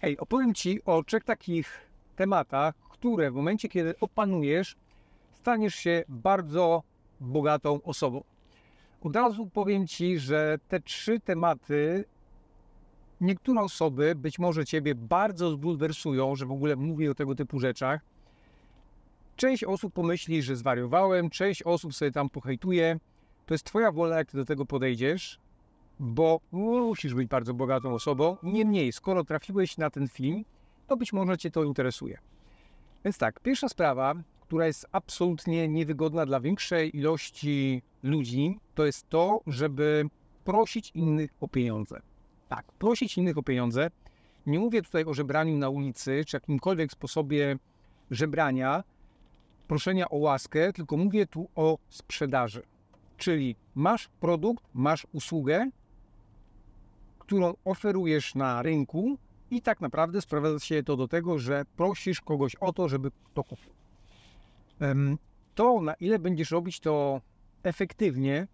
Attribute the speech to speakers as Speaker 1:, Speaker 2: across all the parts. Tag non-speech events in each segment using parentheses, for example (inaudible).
Speaker 1: Hej, opowiem Ci o trzech takich tematach, które w momencie, kiedy opanujesz, staniesz się bardzo bogatą osobą. Od razu powiem Ci, że te trzy tematy niektóre osoby być może Ciebie bardzo zbulwersują, że w ogóle mówię o tego typu rzeczach. Część osób pomyśli, że zwariowałem, część osób sobie tam pohejtuje. To jest Twoja wola, jak Ty do tego podejdziesz bo musisz być bardzo bogatą osobą. Niemniej, skoro trafiłeś na ten film, to być może Cię to interesuje. Więc tak, pierwsza sprawa, która jest absolutnie niewygodna dla większej ilości ludzi, to jest to, żeby prosić innych o pieniądze. Tak, prosić innych o pieniądze. Nie mówię tutaj o żebraniu na ulicy czy jakimkolwiek sposobie żebrania, proszenia o łaskę, tylko mówię tu o sprzedaży. Czyli masz produkt, masz usługę, którą oferujesz na rynku i tak naprawdę sprawia się to do tego, że prosisz kogoś o to, żeby to kupił. To, na ile będziesz robić to efektywnie,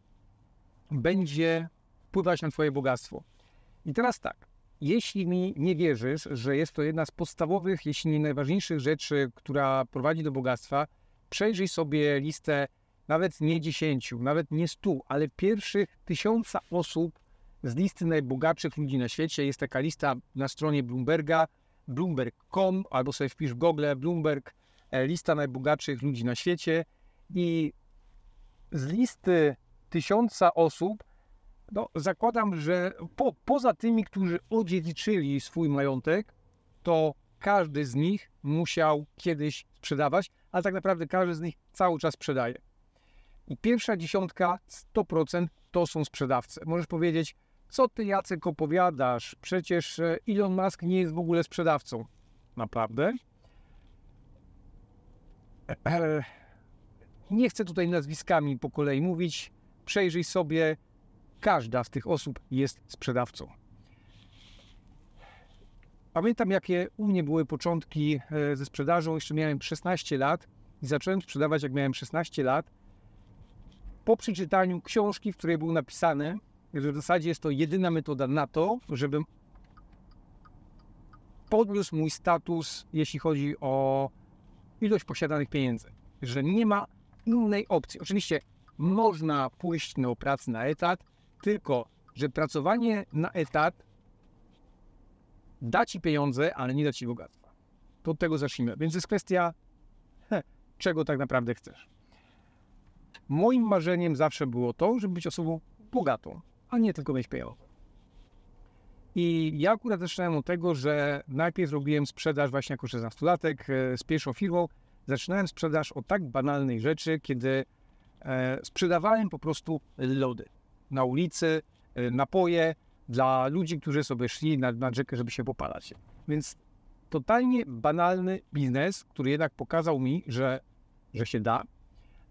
Speaker 1: będzie wpływać na Twoje bogactwo. I teraz tak, jeśli mi nie wierzysz, że jest to jedna z podstawowych, jeśli nie najważniejszych rzeczy, która prowadzi do bogactwa, przejrzyj sobie listę nawet nie dziesięciu, nawet nie stu, ale pierwszych tysiąca osób, z listy najbogatszych ludzi na świecie. Jest taka lista na stronie Bloomberga, bloomberg.com, albo sobie wpisz w Google Bloomberg, e, lista najbogatszych ludzi na świecie. I z listy tysiąca osób, no, zakładam, że po, poza tymi, którzy odziedziczyli swój majątek, to każdy z nich musiał kiedyś sprzedawać, ale tak naprawdę każdy z nich cały czas sprzedaje. I pierwsza dziesiątka 100% to są sprzedawcy. Możesz powiedzieć, co ty, Jacek, opowiadasz? Przecież e, Elon Musk nie jest w ogóle sprzedawcą. Naprawdę? (clears throat) Nie chcę tutaj nazwiskami po kolei mówić. Przejrzyj sobie, każda z tych osób jest sprzedawcą. Pamiętam, jakie u mnie były początki e, ze sprzedażą. Jeszcze miałem 16 lat i zacząłem sprzedawać, jak miałem 16 lat. Po przeczytaniu książki, w której był napisane, że w zasadzie jest to jedyna metoda na to, żebym podniósł mój status, jeśli chodzi o ilość posiadanych pieniędzy. Że nie ma innej opcji. Oczywiście można pójść na pracę na etat, tylko że pracowanie na etat da ci pieniądze, ale nie da ci bogactwa. To od tego zacznijmy. Więc jest kwestia, he, czego tak naprawdę chcesz. Moim marzeniem zawsze było to, żeby być osobą bogatą a nie tylko mieć śpiewał. I ja akurat zaczynałem od tego, że najpierw robiłem sprzedaż właśnie jako 16-latek e, z pierwszą firmą. Zaczynałem sprzedaż od tak banalnej rzeczy, kiedy e, sprzedawałem po prostu lody na ulicy, e, napoje dla ludzi, którzy sobie szli na, na rzekę, żeby się popalać. Więc totalnie banalny biznes, który jednak pokazał mi, że, że się da,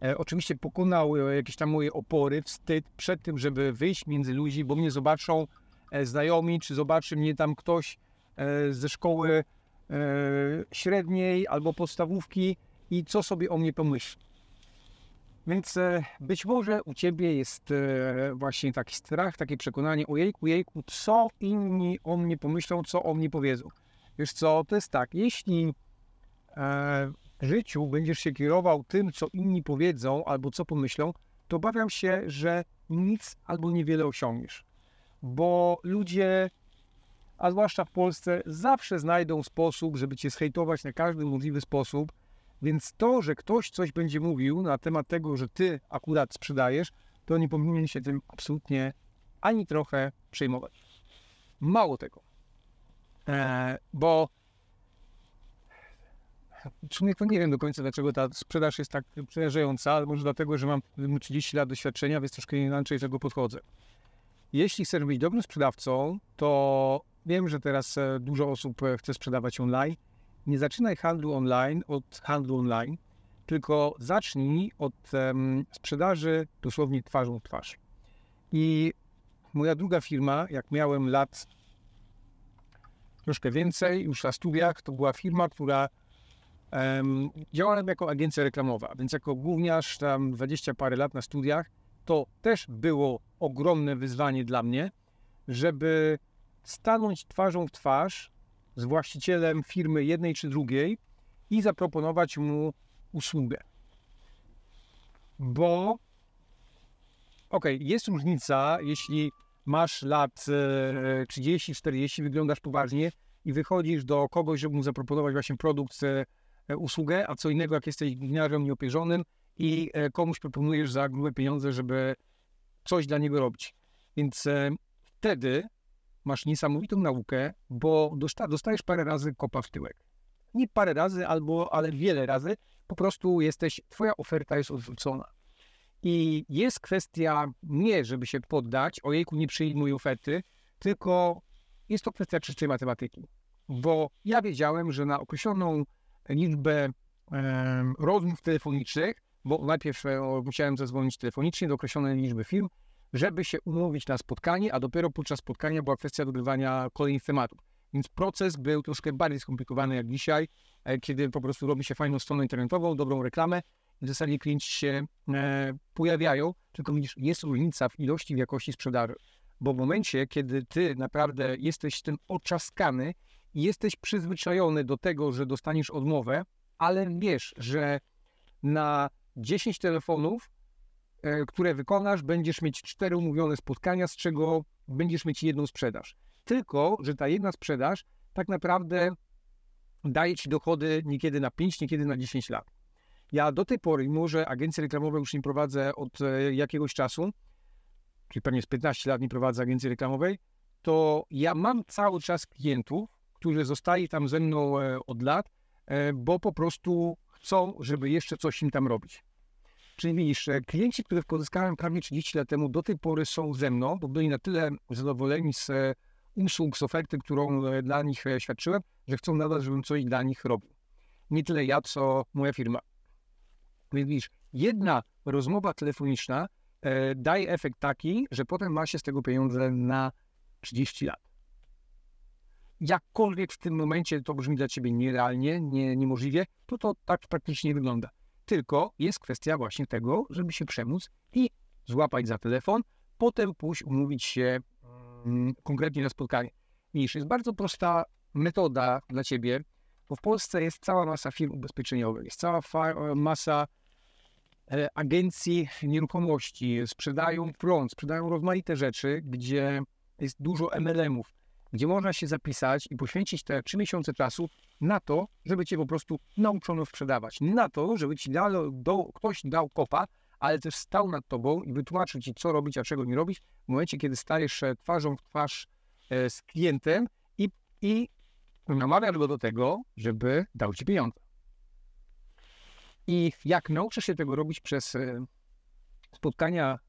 Speaker 1: E, oczywiście pokonał e, jakieś tam moje opory, wstyd przed tym, żeby wyjść między ludzi, bo mnie zobaczą e, znajomi, czy zobaczy mnie tam ktoś ze szkoły średniej albo podstawówki i co sobie o mnie pomyśli. Więc być może u ciebie jest właśnie taki strach, takie przekonanie, ojejku, jejku, co inni o mnie pomyślą, co o mnie powiedzą. Wiesz co, to jest tak, jeśli życiu będziesz się kierował tym, co inni powiedzą albo co pomyślą, to obawiam się, że nic albo niewiele osiągniesz. Bo ludzie, a zwłaszcza w Polsce, zawsze znajdą sposób, żeby cię zhejtować na każdy możliwy sposób. Więc to, że ktoś coś będzie mówił na temat tego, że ty akurat sprzedajesz, to nie powinien się tym absolutnie ani trochę przejmować. Mało tego, eee, bo w nie wiem do końca, dlaczego ta sprzedaż jest tak przerażająca, ale może dlatego, że mam 30 lat doświadczenia, więc troszkę inaczej do tego podchodzę. Jeśli chcesz być dobrym sprzedawcą, to wiem, że teraz e, dużo osób e, chce sprzedawać online. Nie zaczynaj handlu online od handlu online, tylko zacznij od um, sprzedaży dosłownie twarzą w twarz. I moja druga firma, jak miałem lat troszkę więcej, już na studiach, to była firma, która Działałem jako agencja reklamowa, więc jako główniarz tam 20 parę lat na studiach, to też było ogromne wyzwanie dla mnie, żeby stanąć twarzą w twarz z właścicielem firmy jednej czy drugiej i zaproponować mu usługę. Bo okej, okay, jest różnica, jeśli masz lat 30-40, e, wyglądasz poważnie i wychodzisz do kogoś, żeby mu zaproponować właśnie produkt e, E, usługę, a co innego, jak jesteś gliniarzem nieopierzonym i e, komuś proponujesz za grube pieniądze, żeby coś dla niego robić. Więc e, wtedy masz niesamowitą naukę, bo dostajesz parę razy kopa w tyłek. Nie parę razy, albo, ale wiele razy. Po prostu jesteś, twoja oferta jest odwrócona I jest kwestia nie, żeby się poddać, ojejku, nie przyjmuj oferty, tylko jest to kwestia czystej matematyki. Bo ja wiedziałem, że na określoną liczbę rozmów telefonicznych, bo najpierw e, musiałem zadzwonić telefonicznie do określonej liczby firm, żeby się umówić na spotkanie, a dopiero podczas spotkania była kwestia dogrywania kolejnych tematów. Więc proces był troszkę bardziej skomplikowany jak dzisiaj, e, kiedy po prostu robi się fajną stronę internetową, dobrą reklamę i w zasadzie klienci się e, pojawiają, tylko widzisz, jest różnica w ilości, w jakości sprzedaży. Bo w momencie, kiedy ty naprawdę jesteś tym oczaskany, jesteś przyzwyczajony do tego, że dostaniesz odmowę, ale wiesz, że na 10 telefonów, e, które wykonasz, będziesz mieć 4 umówione spotkania, z czego będziesz mieć jedną sprzedaż. Tylko, że ta jedna sprzedaż tak naprawdę daje ci dochody niekiedy na 5, niekiedy na 10 lat. Ja do tej pory, mimo że agencje reklamowe już nie prowadzę od e, jakiegoś czasu, czyli pewnie z 15 lat nie prowadzę agencji reklamowej, to ja mam cały czas klientów, którzy zostali tam ze mną e, od lat, e, bo po prostu chcą, żeby jeszcze coś im tam robić. Czyli widzisz, e, klienci, których pozyskałem prawie 30 lat temu, do tej pory są ze mną, bo byli na tyle zadowoleni z usług, z oferty, którą dla nich świadczyłem, że chcą nadal, żebym coś dla nich robił. Nie tyle ja, co moja firma. Więc widzisz, jedna rozmowa telefoniczna daje efekt taki, że potem ma się z tego pieniądze na 30 lat jakkolwiek w tym momencie to brzmi dla ciebie nierealnie, nie, niemożliwie, to to tak praktycznie wygląda. Tylko jest kwestia właśnie tego, żeby się przemóc i złapać za telefon, potem pójść umówić się mm, konkretnie na spotkanie. Mniejsze. Jest bardzo prosta metoda dla ciebie, bo w Polsce jest cała masa firm ubezpieczeniowych, jest cała e, masa e, agencji nieruchomości, sprzedają prąd, sprzedają rozmaite rzeczy, gdzie jest dużo MLM-ów gdzie można się zapisać i poświęcić te trzy miesiące czasu na to, żeby cię po prostu nauczono sprzedawać. Na to, żeby ci dalo, do, ktoś dał kopa, ale też stał nad tobą i wytłumaczył ci, co robić, a czego nie robić, w momencie, kiedy stajesz twarzą w twarz e, z klientem i, i namawiasz go do tego, żeby dał ci pieniądze. I jak nauczysz się tego robić przez e, spotkania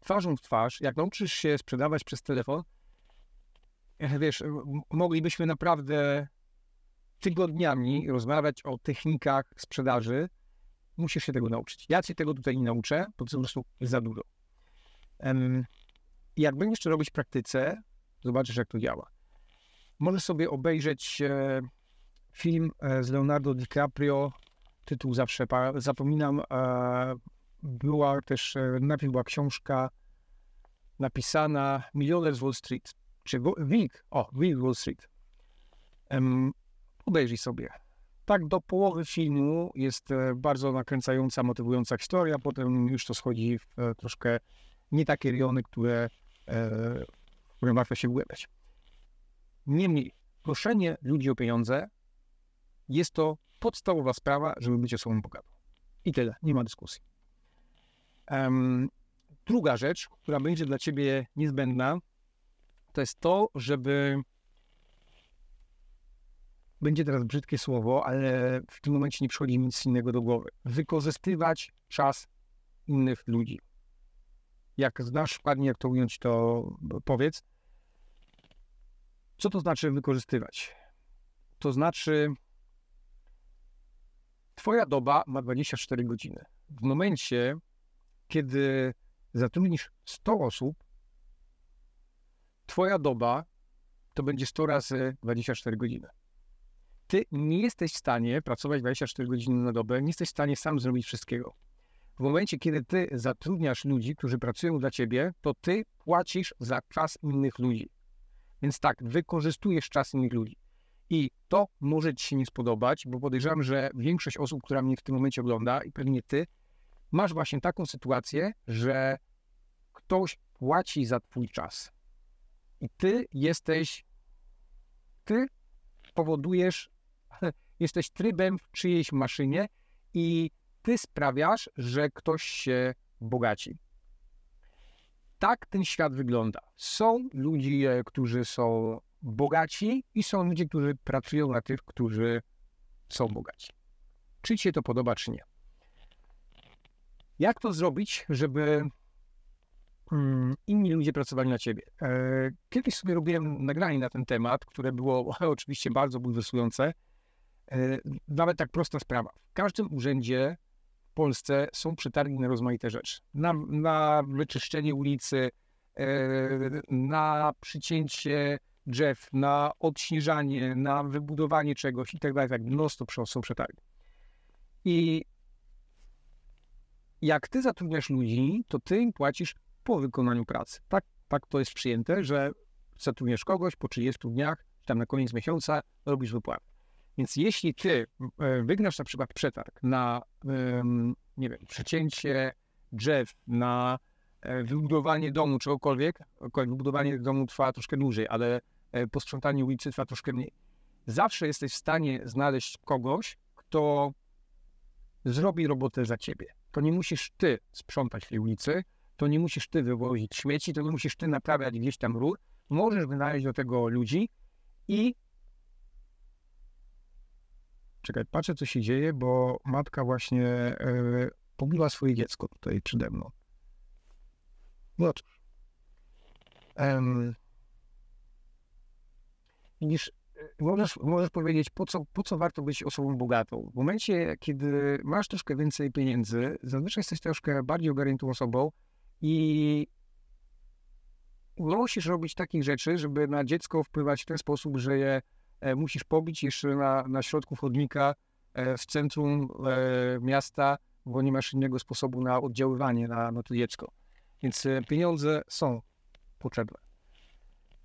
Speaker 1: twarzą w twarz, jak nauczysz się sprzedawać przez telefon, E, wiesz, moglibyśmy naprawdę tygodniami rozmawiać o technikach sprzedaży. Musisz się tego nauczyć. Ja cię tego tutaj nie nauczę, bo to po prostu za dużo. Jak będziesz to robić w praktyce, zobaczysz, jak to działa. Możesz sobie obejrzeć e, film e, z Leonardo DiCaprio, tytuł zawsze zapominam. Była też, najpierw była książka napisana Milioner z Wall Street czy WIG, o, WIG Wall Street. Um, obejrzyj sobie. Tak do połowy filmu jest e, bardzo nakręcająca, motywująca historia, potem już to schodzi w e, troszkę nie takie rejony, które, e, które warto się głębiać. Niemniej, proszenie ludzi o pieniądze jest to podstawowa sprawa, żeby być osobą bogatą. I tyle, nie ma dyskusji. Um, druga rzecz, która będzie dla Ciebie niezbędna, to jest to, żeby. Będzie teraz brzydkie słowo, ale w tym momencie nie przychodzi nic innego do głowy. Wykorzystywać czas innych ludzi. Jak znasz ładnie, jak to ująć, to powiedz. Co to znaczy wykorzystywać? To znaczy, Twoja doba ma 24 godziny. W momencie, kiedy zatrudnisz 100 osób, Twoja doba to będzie 100 razy 24 godziny. Ty nie jesteś w stanie pracować 24 godziny na dobę, nie jesteś w stanie sam zrobić wszystkiego. W momencie, kiedy ty zatrudniasz ludzi, którzy pracują dla ciebie, to ty płacisz za czas innych ludzi. Więc tak, wykorzystujesz czas innych ludzi. I to może ci się nie spodobać, bo podejrzewam, że większość osób, która mnie w tym momencie ogląda, i pewnie ty, masz właśnie taką sytuację, że ktoś płaci za twój czas. I ty jesteś, ty powodujesz, (laughs) jesteś trybem w czyjejś maszynie i ty sprawiasz, że ktoś się bogaci. Tak ten świat wygląda. Są ludzie, którzy są bogaci i są ludzie, którzy pracują na tych, którzy są bogaci. Czy ci się to podoba, czy nie. Jak to zrobić, żeby Mm, inni ludzie pracowali na ciebie. E, kiedyś sobie robiłem nagranie na ten temat, które było (laughs) oczywiście bardzo bulwersujące. E, nawet tak prosta sprawa. W każdym urzędzie w Polsce są przetargi na rozmaite rzeczy. Na, na wyczyszczenie ulicy, e, na przycięcie drzew, na odśnieżanie, na wybudowanie czegoś i tak dalej. Tak mnóstwo są przetargi. I jak ty zatrudniasz ludzi, to ty im płacisz po wykonaniu pracy. Tak, tak to jest przyjęte, że zatrudniasz kogoś po 30 dniach, tam na koniec miesiąca robisz wypłatę. Więc jeśli ty e, wygrasz na przykład przetarg na, nie wiem, przecięcie drzew, na e, wybudowanie domu, czegokolwiek, wybudowanie domu trwa troszkę dłużej, ale e, posprzątanie ulicy trwa troszkę mniej. Zawsze jesteś w stanie znaleźć kogoś, kto zrobi robotę za ciebie. To nie musisz ty sprzątać tej ulicy, to nie musisz ty wywozić śmieci, to nie musisz ty naprawiać gdzieś tam rur. Możesz wynaleźć do tego ludzi i czekaj, patrzę co się dzieje, bo matka właśnie yy, pobiła swoje dziecko tutaj przede mną. No cóż. Um, niż, możesz, możesz powiedzieć, po co, po co warto być osobą bogatą. W momencie, kiedy masz troszkę więcej pieniędzy, zazwyczaj jesteś troszkę bardziej ogarniętą osobą, i nie musisz robić takich rzeczy, żeby na dziecko wpływać w ten sposób, że je e, musisz pobić jeszcze na, na środku chodnika e, w centrum e, miasta, bo nie masz innego sposobu na oddziaływanie na, na to dziecko. Więc pieniądze są potrzebne.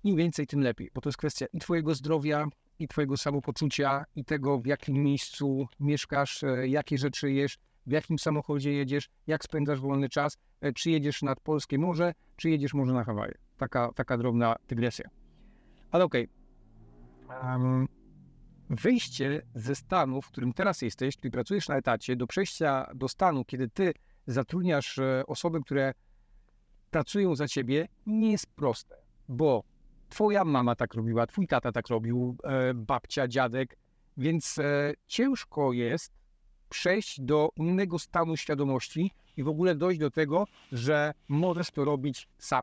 Speaker 1: Im więcej, tym lepiej, bo to jest kwestia i Twojego zdrowia, i Twojego samopoczucia, i tego, w jakim miejscu mieszkasz, jakie rzeczy jesz, w jakim samochodzie jedziesz, jak spędzasz wolny czas, e, czy jedziesz nad Polskie Morze, czy jedziesz może na Hawaje. Taka, taka drobna dygresja. Ale okej. Okay. Um, wyjście ze stanu, w którym teraz jesteś, czyli pracujesz na etacie, do przejścia do stanu, kiedy ty zatrudniasz e, osoby, które pracują za ciebie, nie jest proste, bo twoja mama tak robiła, twój tata tak robił, e, babcia, dziadek, więc ciężko jest przejść do innego stanu świadomości i w ogóle dojść do tego, że możesz to robić sam.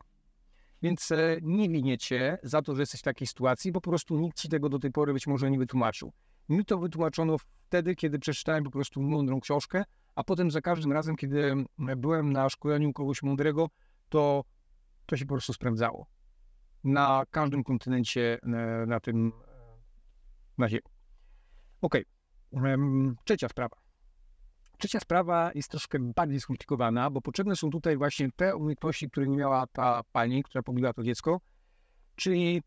Speaker 1: Więc e, nie winię cię za to, że jesteś w takiej sytuacji, bo po prostu nikt ci tego do tej pory być może nie wytłumaczył. Mi to wytłumaczono wtedy, kiedy przeczytałem po prostu mądrą książkę, a potem za każdym razem, kiedy e, byłem na szkoleniu kogoś mądrego, to to się po prostu sprawdzało. Na każdym kontynencie e, na tym na ziemi. Okej. Okay. Trzecia sprawa. Trzecia sprawa jest troszkę bardziej skomplikowana, bo potrzebne są tutaj właśnie te umiejętności, które miała ta pani, która pobiła to dziecko, czyli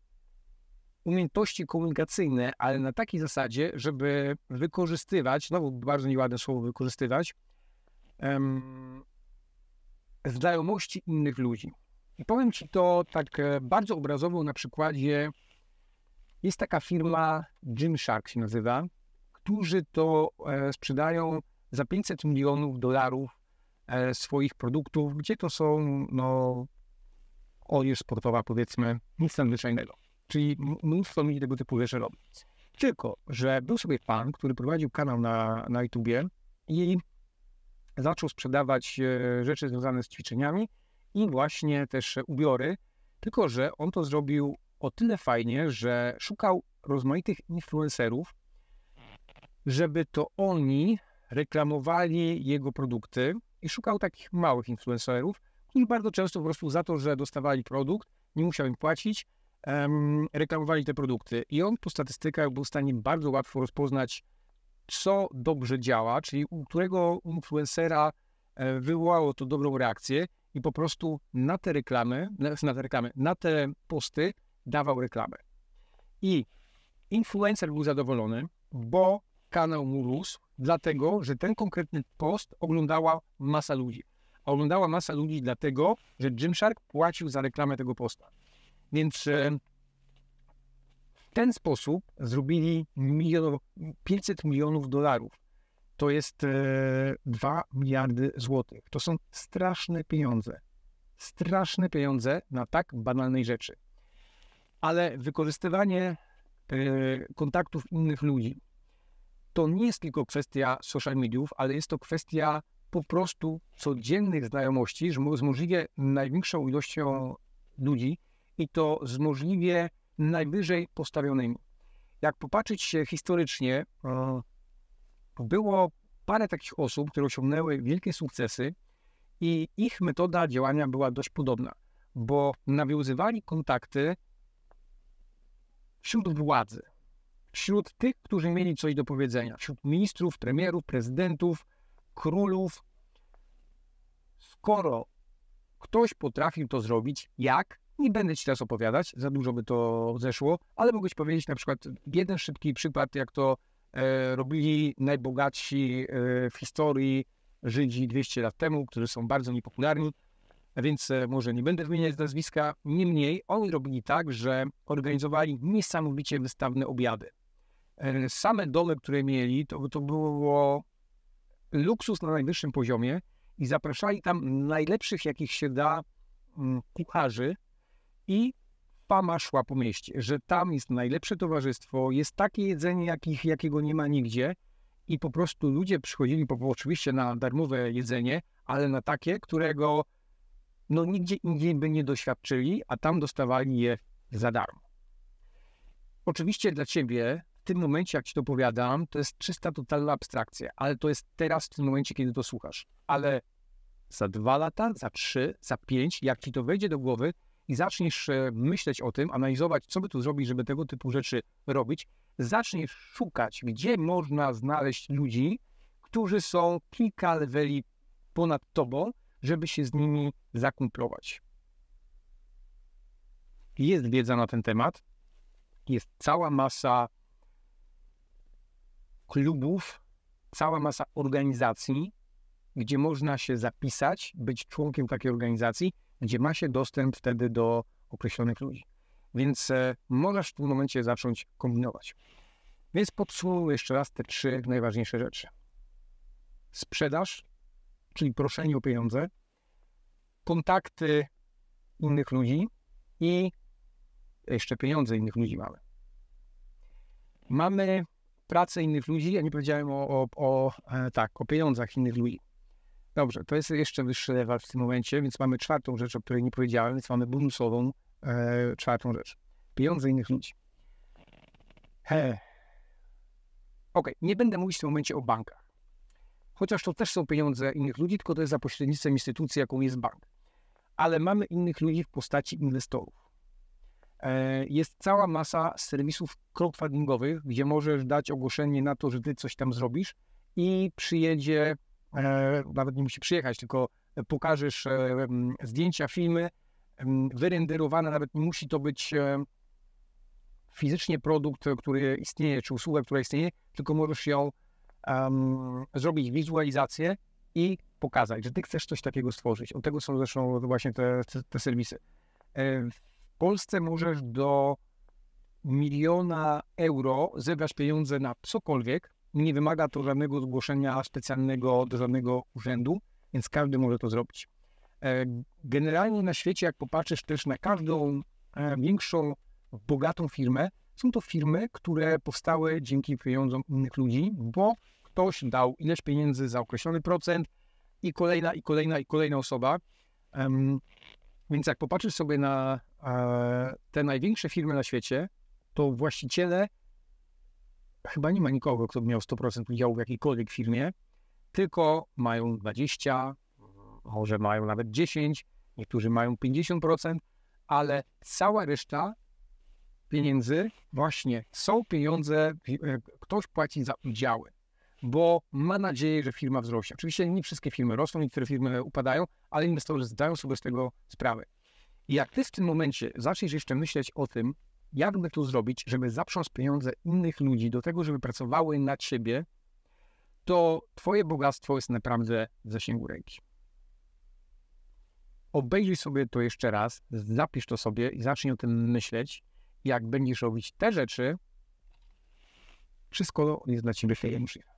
Speaker 1: umiejętności komunikacyjne, ale na takiej zasadzie, żeby wykorzystywać, znowu bardzo nieładne słowo wykorzystywać, um, znajomości innych ludzi. I powiem Ci to tak e, bardzo obrazowo na przykładzie, jest taka firma Gymshark się nazywa, którzy to e, sprzedają za 500 milionów dolarów e, swoich produktów, gdzie to są no, olież sportowa, powiedzmy, nic nadzwyczajnego. Czyli mnóstwo ludzi tego typu rzeczy robi. Tylko, że był sobie pan, który prowadził kanał na, na YouTubie i zaczął sprzedawać e, rzeczy związane z ćwiczeniami i właśnie też ubiory. Tylko, że on to zrobił o tyle fajnie, że szukał rozmaitych influencerów, żeby to oni reklamowali jego produkty i szukał takich małych influencerów, którzy bardzo często po prostu za to, że dostawali produkt, nie musiał im płacić, reklamowali te produkty. I on po statystykach był w stanie bardzo łatwo rozpoznać, co dobrze działa, czyli u którego influencera e, wywołało to dobrą reakcję i po prostu na te reklamy, na te reklamy, na te posty dawał reklamę. I influencer był zadowolony, bo kanał mu rósł, dlatego, że ten konkretny post oglądała masa ludzi. A oglądała masa ludzi dlatego, że Gymshark płacił za reklamę tego posta. Więc e, w ten sposób zrobili milion, 500 milionów dolarów. To jest 2 e, miliardy złotych. To są straszne pieniądze. Straszne pieniądze na tak banalnej rzeczy. Ale wykorzystywanie e, kontaktów innych ludzi, to nie jest tylko kwestia social mediów, ale jest to kwestia po prostu codziennych znajomości z możliwie największą ilością ludzi i to z możliwie najwyżej postawionymi. Jak popatrzeć się historycznie, e, było parę takich osób, które osiągnęły wielkie sukcesy i ich metoda działania była dość podobna, bo nawiązywali kontakty wśród władzy wśród tych, którzy mieli coś do powiedzenia, wśród ministrów, premierów, prezydentów, królów, skoro ktoś potrafił to zrobić, jak? Nie będę ci teraz opowiadać, za dużo by to zeszło, ale mogę ci powiedzieć na przykład jeden szybki przykład, jak to e, robili najbogatsi e, w historii Żydzi 200 lat temu, którzy są bardzo niepopularni, więc e, może nie będę wymieniać nazwiska. Niemniej oni robili tak, że organizowali niesamowicie wystawne obiady. E, same domy, które mieli, to, to było luksus na najwyższym poziomie i zapraszali tam najlepszych, jakich się da, mm, kucharzy i fama szła po mieście, że tam jest najlepsze towarzystwo, jest takie jedzenie, jakich, jakiego nie ma nigdzie i po prostu ludzie przychodzili po, oczywiście na darmowe jedzenie, ale na takie, którego no, nigdzie indziej by nie doświadczyli, a tam dostawali je za darmo. Oczywiście dla ciebie tym momencie, jak ci to opowiadam, to jest czysta, totalna abstrakcja, ale to jest teraz, w tym momencie, kiedy to słuchasz. Ale za dwa lata, za trzy, za pięć, jak ci to wejdzie do głowy i zaczniesz e, myśleć o tym, analizować, co by tu zrobić, żeby tego typu rzeczy robić, zaczniesz szukać, gdzie można znaleźć ludzi, którzy są kilka leveli ponad tobą, żeby się z nimi zakumplować. Jest wiedza na ten temat, jest cała masa klubów, cała masa organizacji, gdzie można się zapisać, być członkiem takiej organizacji, gdzie ma się dostęp wtedy do określonych ludzi. Więc e, możesz w tym momencie zacząć kombinować. Więc podsumuję jeszcze raz te trzy najważniejsze rzeczy. Sprzedaż, czyli proszenie o pieniądze, kontakty innych ludzi i jeszcze pieniądze innych ludzi mamy. Mamy pracę innych ludzi, a nie powiedziałem o, o, o e, tak, o pieniądzach innych ludzi. Dobrze, to jest jeszcze wyższy level w tym momencie, więc mamy czwartą rzecz, o której nie powiedziałem, więc mamy bonusową e, czwartą rzecz. Pieniądze innych ludzi. He. Okej, okay. nie będę mówić w tym momencie o bankach. Chociaż to też są pieniądze innych ludzi, tylko to jest za pośrednictwem instytucji, jaką jest bank. Ale mamy innych ludzi w postaci inwestorów. E, jest cała masa serwisów crowdfundingowych, gdzie możesz dać ogłoszenie na to, że ty coś tam zrobisz i przyjedzie, e, nawet nie musi przyjechać, tylko pokażesz e, zdjęcia, filmy wyrenderowane, nawet nie musi to być fizycznie produkt, który istnieje, czy usługa, która istnieje, tylko możesz ją um, zrobić wizualizację i pokazać, że ty chcesz coś takiego stworzyć. Od tego są zresztą właśnie te, te, te serwisy. Polsce możesz do miliona euro zebrać pieniądze na cokolwiek. Nie wymaga to żadnego zgłoszenia specjalnego do żadnego urzędu, więc każdy może to zrobić. E, generalnie na świecie, jak popatrzysz też na każdą e, większą, bogatą firmę, są to firmy, które powstały dzięki pieniądzom innych ludzi, bo ktoś dał ileś pieniędzy za określony procent i kolejna, i kolejna, i kolejna osoba. więc jak popatrzysz sobie na te największe firmy na świecie, to właściciele, chyba nie ma nikogo, kto by miał 100% udziału w jakiejkolwiek firmie, tylko mają 20, może mają nawet 10, niektórzy mają 50%, ale cała reszta pieniędzy, właśnie są pieniądze, e, ktoś płaci za udziały, bo ma nadzieję, że firma wzrośnie. Oczywiście nie wszystkie firmy rosną, niektóre firmy upadają, ale inwestorzy zdają sobie z tego sprawę. I jak ty w tym momencie zaczniesz jeszcze myśleć o tym, jakby to zrobić, żeby zaprząc pieniądze innych ludzi do tego, żeby pracowały na ciebie, to twoje bogactwo jest naprawdę w zasięgu ręki. Obejrzyj sobie to jeszcze raz, zapisz to sobie i zacznij o tym myśleć. Jak będziesz robić te rzeczy, wszystko jest dla ciebie przyjemne.